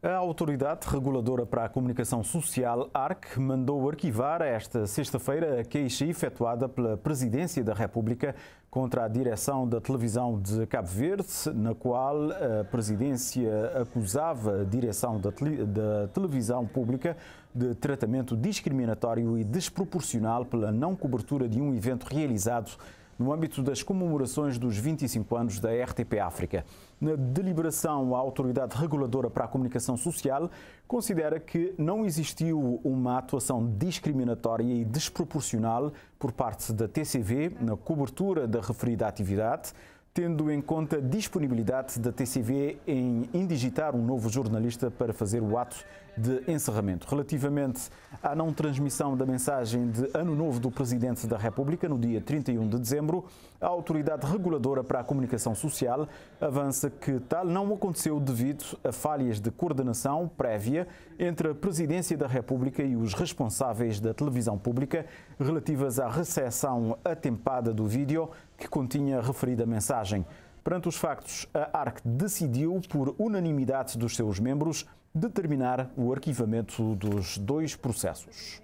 A Autoridade Reguladora para a Comunicação Social, ARC, mandou arquivar esta sexta-feira a queixa efetuada pela Presidência da República contra a direção da televisão de Cabo Verde, na qual a Presidência acusava a direção da, tele, da televisão pública de tratamento discriminatório e desproporcional pela não cobertura de um evento realizado no âmbito das comemorações dos 25 anos da RTP África. Na deliberação, a Autoridade Reguladora para a Comunicação Social considera que não existiu uma atuação discriminatória e desproporcional por parte da TCV na cobertura da referida atividade tendo em conta a disponibilidade da TCV em indigitar um novo jornalista para fazer o ato de encerramento. Relativamente à não transmissão da mensagem de Ano Novo do Presidente da República no dia 31 de dezembro, a Autoridade Reguladora para a Comunicação Social avança que tal não aconteceu devido a falhas de coordenação prévia entre a Presidência da República e os responsáveis da televisão pública relativas à recepção atempada do vídeo que continha referida mensagem. Perante os factos, a ARC decidiu, por unanimidade dos seus membros, determinar o arquivamento dos dois processos.